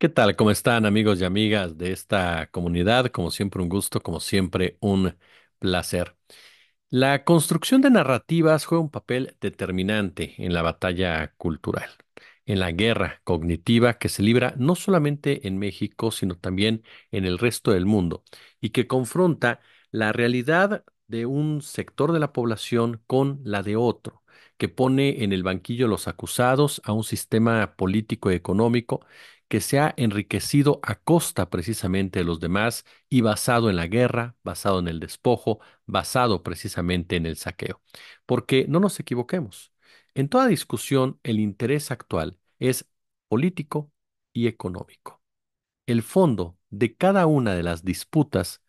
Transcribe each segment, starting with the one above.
¿Qué tal? ¿Cómo están amigos y amigas de esta comunidad? Como siempre un gusto, como siempre un placer. La construcción de narrativas juega un papel determinante en la batalla cultural, en la guerra cognitiva que se libra no solamente en México, sino también en el resto del mundo y que confronta la realidad de un sector de la población con la de otro que pone en el banquillo los acusados a un sistema político y económico que se ha enriquecido a costa precisamente de los demás y basado en la guerra, basado en el despojo, basado precisamente en el saqueo. Porque no nos equivoquemos, en toda discusión el interés actual es político y económico. El fondo de cada una de las disputas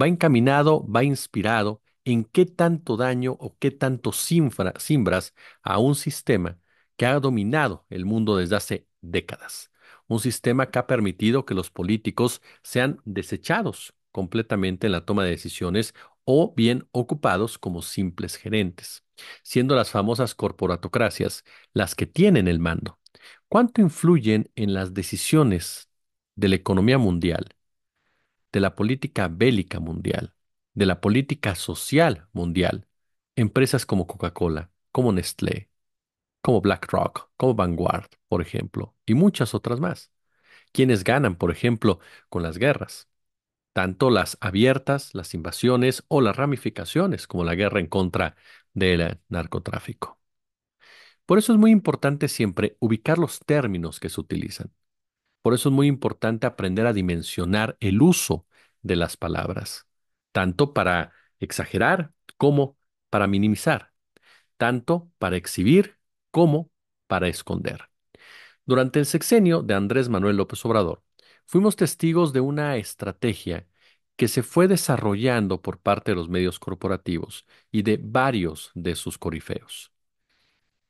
va encaminado, va inspirado en qué tanto daño o qué tanto simbras a un sistema que ha dominado el mundo desde hace décadas un sistema que ha permitido que los políticos sean desechados completamente en la toma de decisiones o bien ocupados como simples gerentes, siendo las famosas corporatocracias las que tienen el mando. ¿Cuánto influyen en las decisiones de la economía mundial, de la política bélica mundial, de la política social mundial, empresas como Coca-Cola, como Nestlé, como BlackRock, como Vanguard, por ejemplo, y muchas otras más, quienes ganan, por ejemplo, con las guerras, tanto las abiertas, las invasiones o las ramificaciones, como la guerra en contra del narcotráfico. Por eso es muy importante siempre ubicar los términos que se utilizan. Por eso es muy importante aprender a dimensionar el uso de las palabras, tanto para exagerar como para minimizar, tanto para exhibir ¿Cómo? para esconder. Durante el sexenio de Andrés Manuel López Obrador, fuimos testigos de una estrategia que se fue desarrollando por parte de los medios corporativos y de varios de sus corifeos.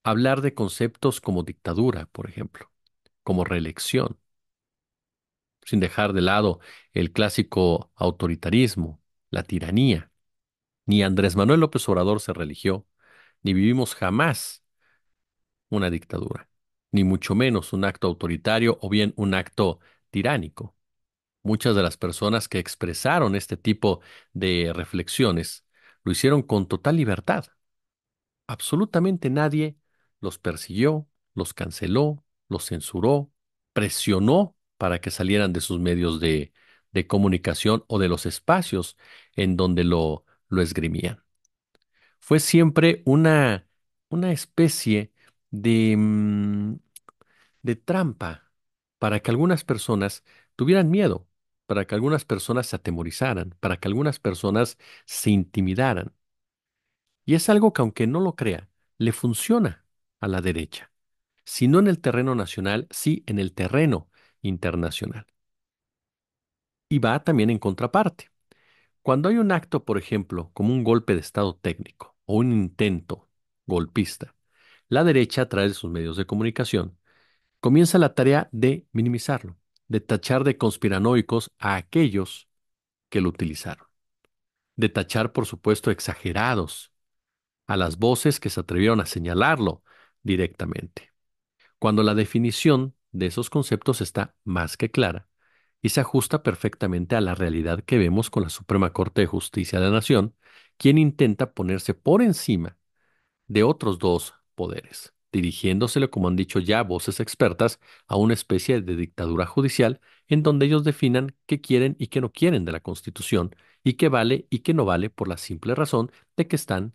Hablar de conceptos como dictadura, por ejemplo, como reelección, sin dejar de lado el clásico autoritarismo, la tiranía. Ni Andrés Manuel López Obrador se religió, ni vivimos jamás una dictadura, ni mucho menos un acto autoritario o bien un acto tiránico. Muchas de las personas que expresaron este tipo de reflexiones lo hicieron con total libertad. Absolutamente nadie los persiguió, los canceló, los censuró, presionó para que salieran de sus medios de, comunicación o de los espacios en donde lo, lo esgrimían. Fue siempre una, una especie Mm, de, trampa para que algunas personas tuvieran miedo, para que algunas personas se atemorizaran, para que algunas personas se intimidaran. Y es algo que aunque no lo crea, le funciona a la derecha, si no en el terreno nacional, sí en el terreno internacional. Y va también en contraparte. Cuando hay un acto, por ejemplo, como un golpe de Estado técnico o un intento golpista, la derecha, a través de sus medios de comunicación, comienza la tarea de minimizarlo, de tachar de conspiranoicos a aquellos que lo utilizaron, de tachar, por supuesto, exagerados a las voces que se atrevieron a señalarlo directamente, cuando la definición de esos conceptos está más que clara y se ajusta perfectamente a la realidad que vemos con la Suprema Corte de Justicia de la Nación, quien intenta ponerse por encima de otros dos poderes, dirigiéndosele, como han dicho ya voces expertas, a una especie de dictadura judicial en donde ellos definan qué quieren y qué no quieren de la Constitución y qué vale y qué no vale por la simple razón de que están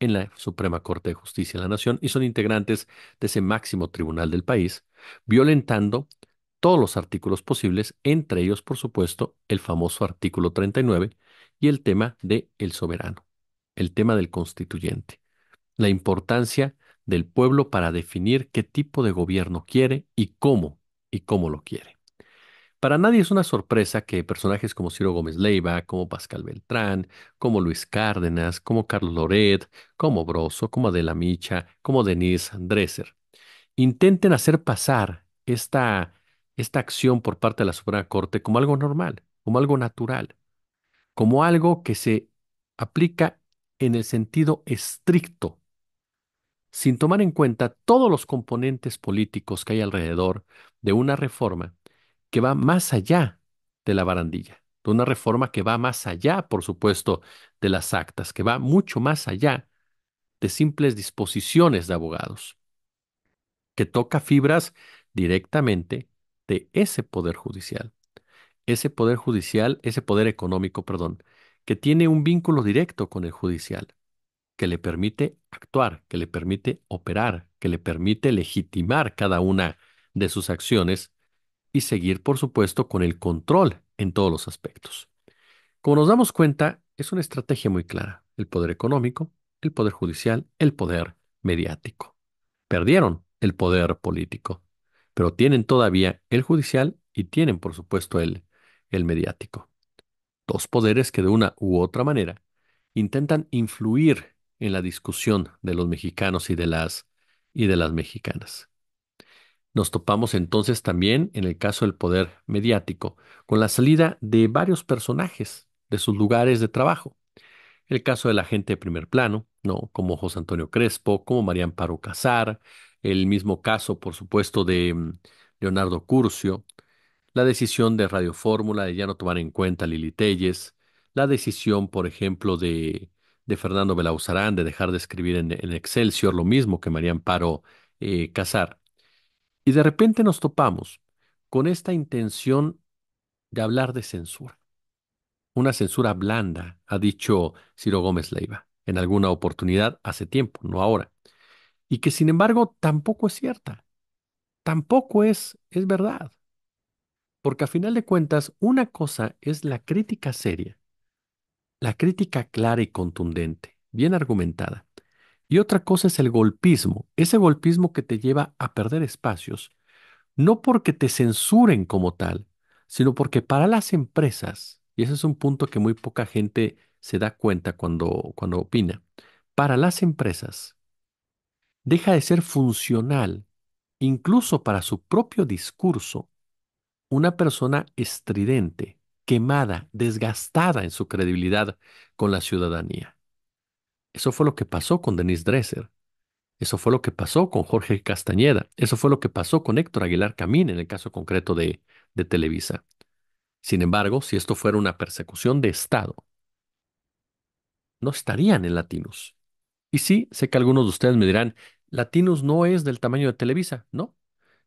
en la Suprema Corte de Justicia de la Nación y son integrantes de ese máximo tribunal del país, violentando todos los artículos posibles, entre ellos, por supuesto, el famoso artículo 39 y el tema de el soberano, el tema del constituyente, la importancia del pueblo para definir qué tipo de gobierno quiere y cómo y cómo lo quiere. Para nadie es una sorpresa que personajes como Ciro Gómez Leiva, como Pascal Beltrán, como Luis Cárdenas, como Carlos Loret, como Broso, como Adela Micha, como Denise Dresser, intenten hacer pasar esta, esta acción por parte de la Suprema Corte como algo normal, como algo natural, como algo que se aplica en el sentido estricto sin tomar en cuenta todos los componentes políticos que hay alrededor de una reforma que va más allá de la barandilla, de una reforma que va más allá, por supuesto, de las actas, que va mucho más allá de simples disposiciones de abogados, que toca fibras directamente de ese poder judicial, ese poder judicial, ese poder económico, perdón, que tiene un vínculo directo con el judicial, que le permite actuar, que le permite operar, que le permite legitimar cada una de sus acciones y seguir, por supuesto, con el control en todos los aspectos. Como nos damos cuenta, es una estrategia muy clara. El poder económico, el poder judicial, el poder mediático. Perdieron el poder político, pero tienen todavía el judicial y tienen, por supuesto, el, el mediático. Dos poderes que de una u otra manera intentan influir en la discusión de los mexicanos y de las, y de las mexicanas. Nos topamos entonces también, en el caso del poder mediático, con la salida de varios personajes de sus lugares de trabajo. El caso de la gente de primer plano, ¿no? como José Antonio Crespo, como María Amparo Casar, el mismo caso, por supuesto, de mm, Leonardo Curcio, la decisión de Radio Fórmula de ya no tomar en cuenta a Lili Telles, la decisión, por ejemplo, de de Fernando Belauzarán, de dejar de escribir en, Excelsior, lo mismo que María Amparo eh, Casar. Y de repente nos topamos con esta intención de hablar de censura. Una censura blanda, ha dicho Ciro Gómez Leiva en alguna oportunidad hace tiempo, no ahora. Y que sin embargo tampoco es cierta. Tampoco es, es verdad. Porque a final de cuentas, una cosa es la crítica seria la crítica clara y contundente, bien argumentada. Y otra cosa es el golpismo, ese golpismo que te lleva a perder espacios, no porque te censuren como tal, sino porque para las empresas, y ese es un punto que muy poca gente se da cuenta cuando, cuando opina, para las empresas deja de ser funcional, incluso para su propio discurso, una persona estridente, quemada, desgastada en su credibilidad con la ciudadanía. Eso fue lo que pasó con Denise Dresser. Eso fue lo que pasó con Jorge Castañeda. Eso fue lo que pasó con Héctor Aguilar Camín en el caso concreto de, de Televisa. Sin embargo, si esto fuera una persecución de Estado, no estarían en Latinos. Y sí, sé que algunos de ustedes me dirán, Latinos no es del tamaño de Televisa, ¿no?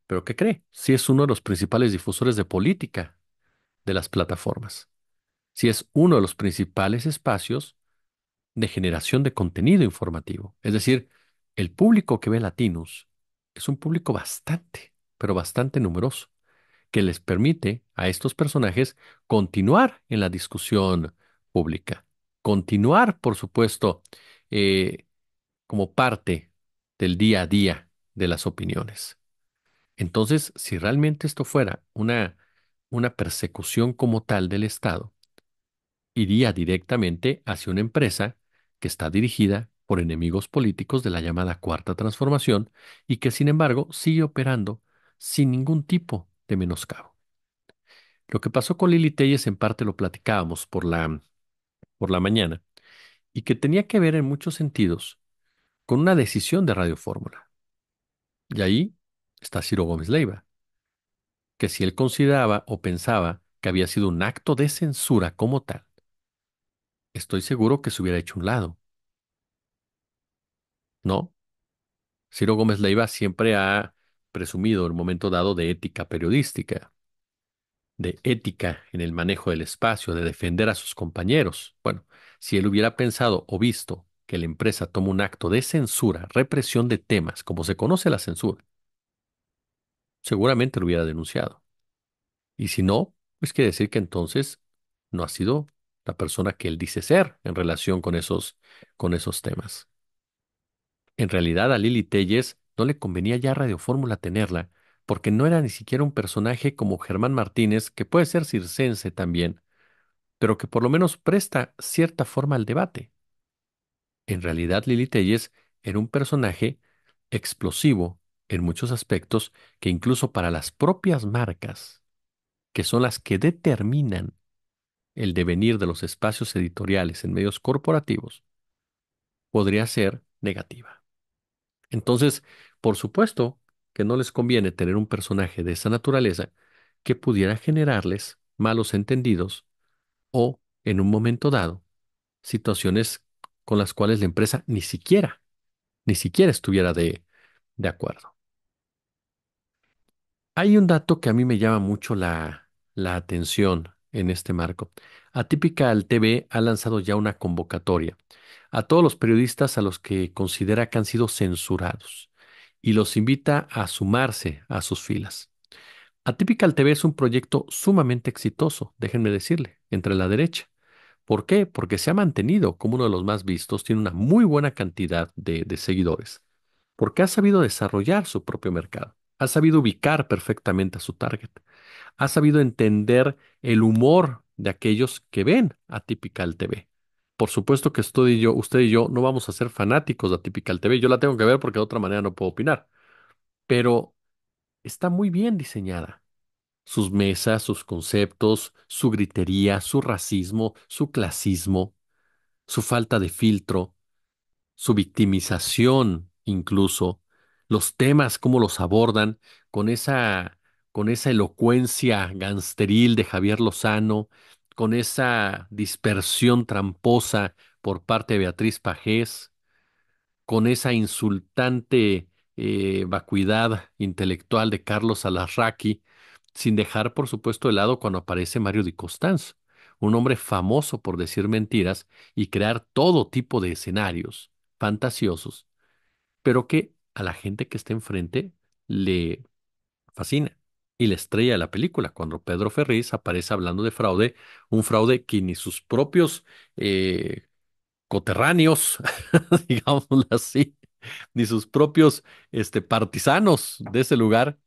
Pero ¿qué cree? Sí es uno de los principales difusores de política de las plataformas. Si es uno de los principales espacios de generación de contenido informativo. Es decir, el público que ve Latinos es un público bastante, pero bastante numeroso, que les permite a estos personajes continuar en la discusión pública, continuar, por supuesto, eh, como parte del día a día de las opiniones. Entonces, si realmente esto fuera una una persecución como tal del Estado, iría directamente hacia una empresa que está dirigida por enemigos políticos de la llamada Cuarta Transformación y que sin embargo sigue operando sin ningún tipo de menoscabo. Lo que pasó con Lili Telles en parte lo platicábamos por la, por la mañana y que tenía que ver en muchos sentidos con una decisión de Radio Fórmula. Y ahí está Ciro Gómez Leiva, que si él consideraba o pensaba que había sido un acto de censura como tal, estoy seguro que se hubiera hecho un lado. ¿No? Ciro Gómez Leiva siempre ha presumido el momento dado de ética periodística, de ética en el manejo del espacio, de defender a sus compañeros. Bueno, si él hubiera pensado o visto que la empresa toma un acto de censura, represión de temas, como se conoce la censura, seguramente lo hubiera denunciado. Y si no, pues que decir que entonces no ha sido la persona que él dice ser en relación con esos, con esos temas. En realidad a Lili Telles no le convenía ya Radio Fórmula tenerla, porque no era ni siquiera un personaje como Germán Martínez, que puede ser circense también, pero que por lo menos presta cierta forma al debate. En realidad Lili Telles era un personaje explosivo en muchos aspectos que incluso para las propias marcas, que son las que determinan el devenir de los espacios editoriales en medios corporativos, podría ser negativa. Entonces, por supuesto que no les conviene tener un personaje de esa naturaleza que pudiera generarles malos entendidos o, en un momento dado, situaciones con las cuales la empresa ni siquiera, ni siquiera estuviera de, de acuerdo. Hay un dato que a mí me llama mucho la, atención en este marco. Atípica al TV ha lanzado ya una convocatoria a todos los periodistas a los que considera que han sido censurados y los invita a sumarse a sus filas. Atypical TV es un proyecto sumamente exitoso, déjenme decirle, entre la derecha. ¿Por qué? Porque se ha mantenido como uno de los más vistos, tiene una muy buena cantidad de seguidores, porque ha sabido desarrollar su propio mercado. Ha sabido ubicar perfectamente a su target. Ha sabido entender el humor de aquellos que ven Atypical TV. Por supuesto que usted y yo, usted y yo no vamos a ser fanáticos de Atypical TV. Yo la tengo que ver porque de otra manera no puedo opinar. Pero está muy bien diseñada. Sus mesas, sus conceptos, su gritería, su racismo, su clasismo, su falta de filtro, su victimización incluso, los temas, cómo los abordan, con esa, con esa elocuencia gansteril de Javier Lozano, con esa dispersión tramposa por parte de Beatriz Pajés, con esa insultante eh, vacuidad intelectual de Carlos Alarraqui, sin dejar, por supuesto, de lado cuando aparece Mario Di Costanzo, un hombre famoso por decir mentiras y crear todo tipo de escenarios fantasiosos, pero que a la gente que está enfrente le fascina. Y la estrella de la película, cuando Pedro Ferriz aparece hablando de fraude, un fraude que ni sus propios eh, coterráneos, digámoslo así, ni sus propios este, partisanos de ese lugar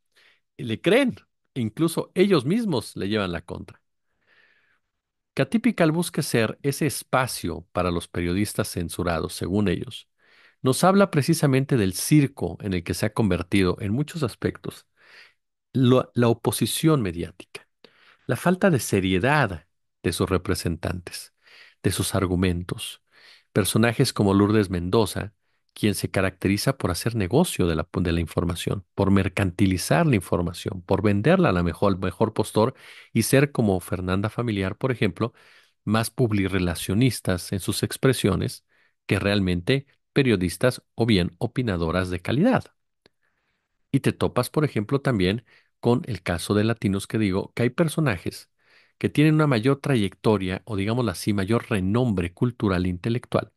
le creen. E incluso ellos mismos le llevan la contra. Catípical busca ser ese espacio para los periodistas censurados, según ellos, nos habla precisamente del circo en el que se ha convertido en muchos aspectos la, oposición mediática, la falta de seriedad de sus representantes, de sus argumentos. Personajes como Lourdes Mendoza, quien se caracteriza por hacer negocio de la, información, por mercantilizar la información, por venderla a la mejor, mejor postor y ser como Fernanda Familiar, por ejemplo, más publirrelacionistas en sus expresiones que realmente periodistas o bien opinadoras de calidad. Y te topas, por ejemplo, también con el caso de latinos que digo que hay personajes que tienen una mayor trayectoria o digámoslo así, mayor renombre cultural e intelectual,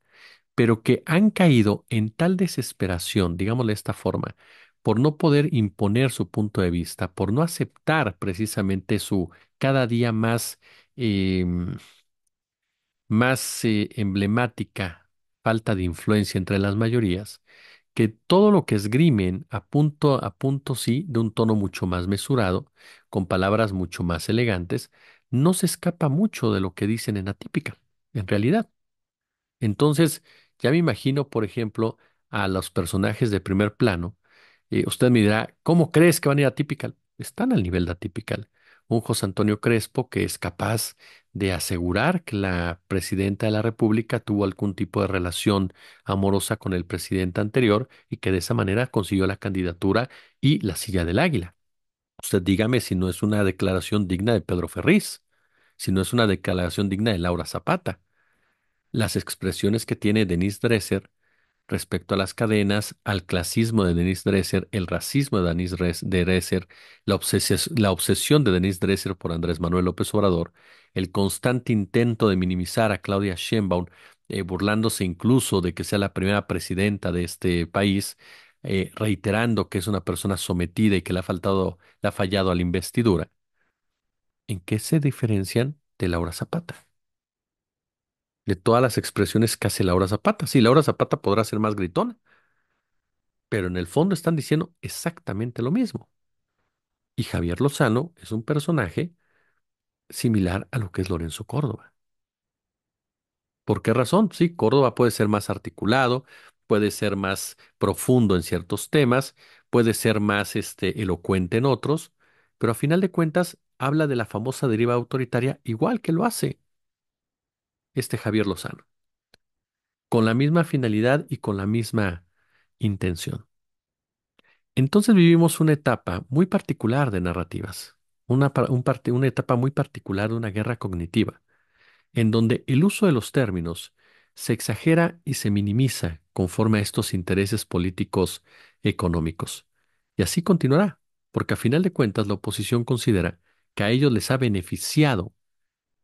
pero que han caído en tal desesperación, digámoslo de esta forma, por no poder imponer su punto de vista, por no aceptar precisamente su cada día más, em, más eh, emblemática falta de influencia entre las mayorías, que todo lo que esgrimen a punto a punto sí de un tono mucho más mesurado, con palabras mucho más elegantes, no se escapa mucho de lo que dicen en atípica, en realidad. Entonces, ya me imagino, por ejemplo, a los personajes de primer plano. Eh, usted me dirá, ¿cómo crees que van a ir a Están al nivel de Atypical un José Antonio Crespo que es capaz de asegurar que la presidenta de la República tuvo algún tipo de relación amorosa con el presidente anterior y que de esa manera consiguió la candidatura y la silla del águila. Usted dígame si no es una declaración digna de Pedro Ferriz, si no es una declaración digna de Laura Zapata. Las expresiones que tiene Denise Dresser respecto a las cadenas, al clasismo de Denise Dreser, el racismo de Denise Dresser, la, obsesión de Denis Dresser por Andrés Manuel López Obrador, el constante intento de minimizar a Claudia Sheinbaum, eh, burlándose incluso de que sea la primera presidenta de este país, eh, reiterando que es una persona sometida y que le ha faltado, le ha fallado a la investidura. ¿En qué se diferencian de Laura Zapata? de todas las expresiones que hace Laura Zapata. Sí, Laura Zapata podrá ser más gritona, pero en el fondo están diciendo exactamente lo mismo. Y Javier Lozano es un personaje similar a lo que es Lorenzo Córdoba. ¿Por qué razón? Sí, Córdoba puede ser más articulado, puede ser más profundo en ciertos temas, puede ser más este, elocuente en otros, pero a final de cuentas habla de la famosa deriva autoritaria igual que lo hace este Javier Lozano, con la misma finalidad y con la misma intención. Entonces vivimos una etapa muy particular de narrativas, una, una etapa muy particular de una guerra cognitiva, en donde el uso de los términos se exagera y se minimiza conforme a estos intereses políticos económicos. Y así continuará, porque a final de cuentas la oposición considera que a ellos les ha beneficiado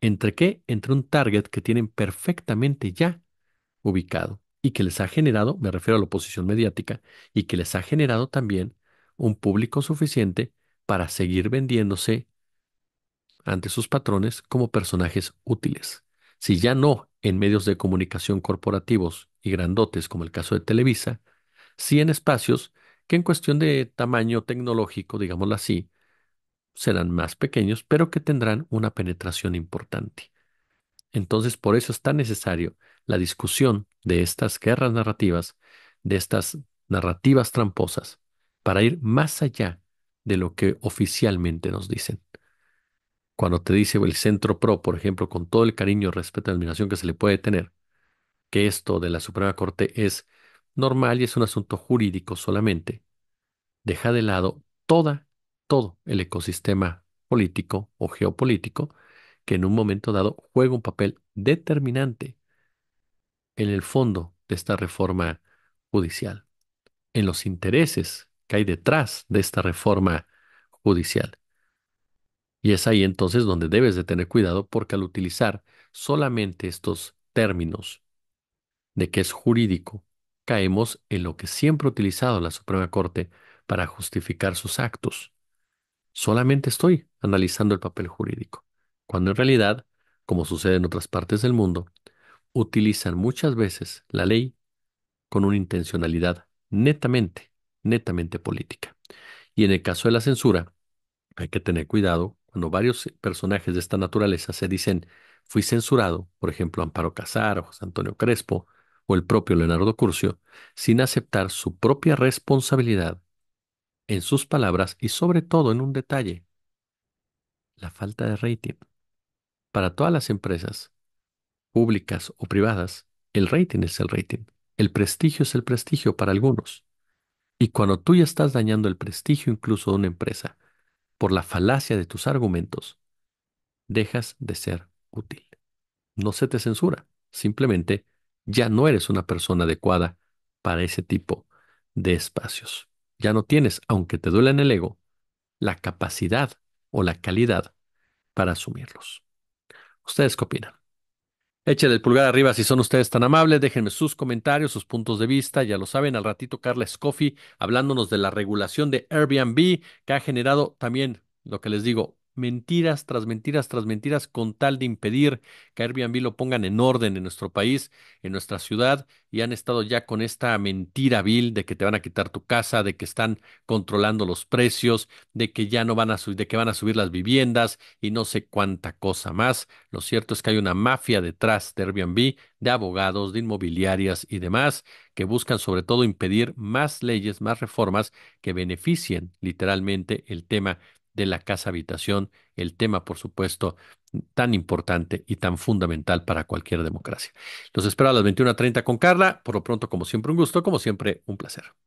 ¿Entre qué? Entre un target que tienen perfectamente ya ubicado y que les ha generado, me refiero a la oposición mediática, y que les ha generado también un público suficiente para seguir vendiéndose ante sus patrones como personajes útiles. Si ya no en medios de comunicación corporativos y grandotes como el caso de Televisa, sí en espacios que en cuestión de tamaño tecnológico, digámoslo así, serán más pequeños, pero que tendrán una penetración importante. Entonces, por eso es tan necesario la discusión de estas guerras narrativas, de estas narrativas tramposas, para ir más allá de lo que oficialmente nos dicen. Cuando te dice el Centro PRO, por ejemplo, con todo el cariño, respeto y admiración que se le puede tener, que esto de la Suprema Corte es normal y es un asunto jurídico solamente, deja de lado toda todo el ecosistema político o geopolítico que en un momento dado juega un papel determinante en el fondo de esta reforma judicial, en los intereses que hay detrás de esta reforma judicial. Y es ahí entonces donde debes de tener cuidado porque al utilizar solamente estos términos de que es jurídico, caemos en lo que siempre ha utilizado la Suprema Corte para justificar sus actos, Solamente estoy analizando el papel jurídico, cuando en realidad, como sucede en otras partes del mundo, utilizan muchas veces la ley con una intencionalidad netamente, netamente política. Y en el caso de la censura, hay que tener cuidado cuando varios personajes de esta naturaleza se dicen fui censurado, por ejemplo, Amparo Casar o José Antonio Crespo o el propio Leonardo Curcio, sin aceptar su propia responsabilidad en sus palabras y sobre todo en un detalle, la falta de rating. Para todas las empresas, públicas o privadas, el rating es el rating, el prestigio es el prestigio para algunos. Y cuando tú ya estás dañando el prestigio incluso de una empresa por la falacia de tus argumentos, dejas de ser útil. No se te censura, simplemente ya no eres una persona adecuada para ese tipo de espacios ya no tienes, aunque te duela en el ego, la capacidad o la calidad para asumirlos. ¿Ustedes qué opinan? Échenle el pulgar arriba si son ustedes tan amables, déjenme sus comentarios, sus puntos de vista, ya lo saben, al ratito Carla Scofi hablándonos de la regulación de Airbnb que ha generado también, lo que les digo, mentiras tras mentiras tras mentiras con tal de impedir que Airbnb lo pongan en orden en nuestro país, en nuestra ciudad, y han estado ya con esta mentira vil de que te van a quitar tu casa, de que están controlando los precios, de que ya no van a subir, de que van a subir las viviendas y no sé cuánta cosa más. Lo cierto es que hay una mafia detrás de Airbnb, de abogados, de inmobiliarias y demás, que buscan sobre todo impedir más leyes, más reformas que beneficien literalmente el tema de la casa habitación, el tema, por supuesto, tan importante y tan fundamental para cualquier democracia. Los espero a las 21.30 con Carla. Por lo pronto, como siempre, un gusto, como siempre, un placer.